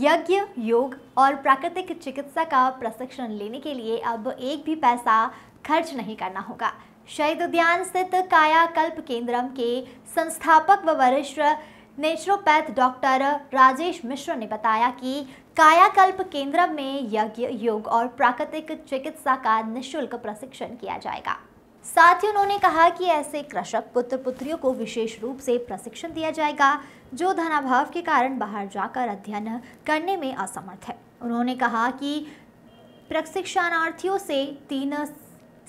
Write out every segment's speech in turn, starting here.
यज्ञ योग और प्राकृतिक चिकित्सा का प्रशिक्षण लेने के लिए अब एक भी पैसा खर्च नहीं करना होगा शहीद उद्यान स्थित कायाकल्प केंद्रम के संस्थापक व वरिष्ठ नेचुरोपैथ डॉक्टर राजेश मिश्र ने बताया कि कायाकल्प केंद्रम में यज्ञ योग और प्राकृतिक चिकित्सा का निशुल्क प्रशिक्षण किया जाएगा साथ ही उन्होंने कहा कि ऐसे कृषक पुत्र पुत्रियों को विशेष रूप से प्रशिक्षण दिया जाएगा जो धनाभाव के कारण बाहर जाकर अध्ययन करने में असमर्थ है उन्होंने कहा कि प्रशिक्षणार्थियों से तीन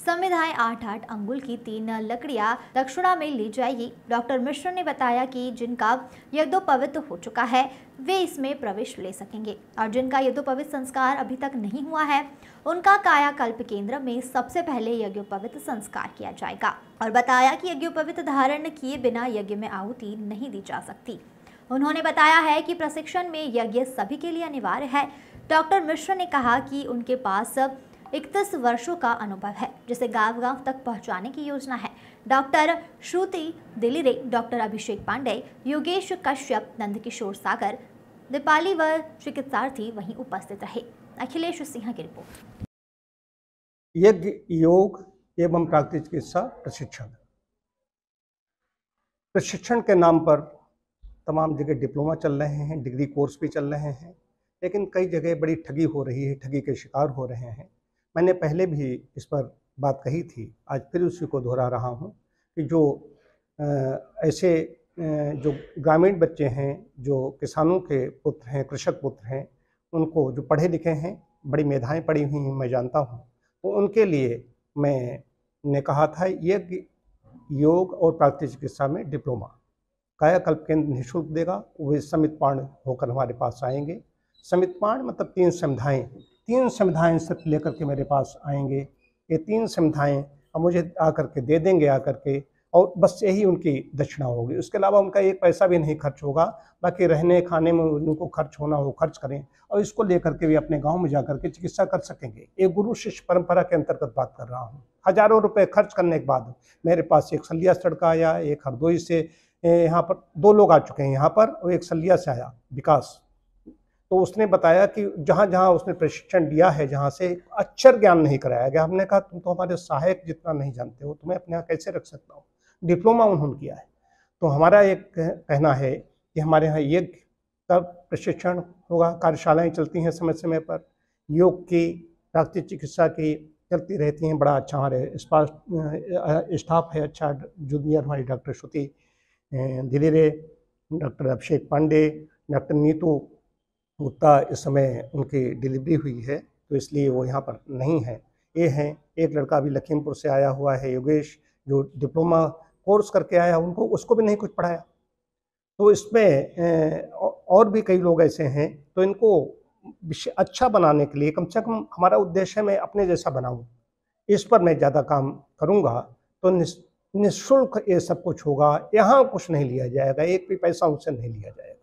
संविधाएं आठ आठ अंगुल की तीन लकड़ियां दक्षिणा में ली जाएगी डॉक्टर मिश्र ने बताया कि जिनका पवित्र हो चुका है वे इसमें प्रवेश ले सकेंगे और जिनका यज्ञोपवित संस्कार अभी तक नहीं हुआ है उनका कायाकल्प केंद्र में सबसे पहले यज्ञोपवित संस्कार किया जाएगा और बताया कि यज्ञोपवित धारण किए बिना यज्ञ में आहुति नहीं दी जा सकती उन्होंने बताया है कि प्रशिक्षण में यज्ञ सभी के लिए अनिवार्य है डॉक्टर मिश्र ने कहा कि उनके पास इकतीस वर्षों का अनुभव है जिसे गांव गांव तक पहुंचाने की योजना है डॉक्टर श्रुति दिलीरे डॉक्टर अभिषेक पांडे योगेश कश्यप नंदकिशोर सागर दीपाली व चिकित्सार्थी वहीं उपस्थित रहे अखिलेश सिंह की रिपोर्ट यज्ञ योग एवं प्राकृतिक चिकित्सा प्रशिक्षण प्रशिक्षण के नाम पर तमाम जगह डिप्लोमा चल रहे हैं डिग्री कोर्स भी चल रहे हैं लेकिन कई जगह बड़ी ठगी हो रही है ठगी के शिकार हो रहे हैं मैंने पहले भी इस पर बात कही थी आज फिर उसी को दोहरा रहा हूँ कि जो ऐसे जो ग्रामीण बच्चे हैं जो किसानों के पुत्र हैं कृषक पुत्र हैं उनको जो पढ़े लिखे हैं बड़ी मेधाएं पड़ी हुई हैं मैं जानता हूँ तो उनके लिए मैं ने कहा था ये योग और प्राकृतिक चिकित्सा में डिप्लोमा कायाकल्प केंद्र निःशुल्क देगा वे समित पाण होकर हमारे पास आएंगे समित पाण मतलब तीन संविधाएँ तीन संविधाएं सिर्फ लेकर के मेरे पास आएंगे ये तीन संविधाएं हम मुझे आकर के दे देंगे आकर के और बस यही उनकी दक्षिणा होगी उसके अलावा उनका एक पैसा भी नहीं खर्च होगा बाकी रहने खाने में उनको खर्च होना हो खर्च करें और इसको लेकर के भी अपने गांव में जा के चिकित्सा कर सकेंगे ये गुरु शिष्य परंपरा के अंतर्गत बात कर रहा हूँ हजारों रुपए खर्च करने के बाद मेरे पास एक सलिया का आया एक हरदोई से यहाँ पर दो लोग आ चुके हैं यहाँ पर और एक सलिया से आया विकास तो उसने बताया कि जहाँ जहाँ उसने प्रशिक्षण दिया है जहाँ से अक्षर ज्ञान नहीं कराया गया हमने कहा तुम तो हमारे सहायक जितना नहीं जानते हो तुम्हें अपने यहाँ कैसे रख सकता हूँ डिप्लोमा उन्होंने किया है तो हमारा एक कहना है कि हमारे यहाँ यज्ञ का प्रशिक्षण होगा कार्यशालाएँ चलती हैं समय समय पर योग की प्राकृतिक चिकित्सा की चलती रहती हैं बड़ा अच्छा हमारे स्टाफ है अच्छा जूनियर हमारी doctor Shruti Dhire doctor Abhishek Pandey doctor Neetu Bhugta इस समय उनकी डिलीवरी हुई है तो इसलिए वो यहाँ पर नहीं है ये हैं एक लड़का अभी लखीमपुर से आया हुआ है योगेश जो डिप्लोमा कोर्स करके आया उनको उसको भी नहीं कुछ पढ़ाया तो इसमें और भी कई लोग ऐसे हैं तो इनको अच्छा बनाने के लिए कम से कम हमारा उद्देश्य है मैं अपने जैसा बनाऊँ इस पर मैं ज़्यादा काम करूँगा तो निःशुल्क ये सब कुछ होगा यहाँ कुछ नहीं लिया जाएगा एक भी पैसा उनसे नहीं लिया जाएगा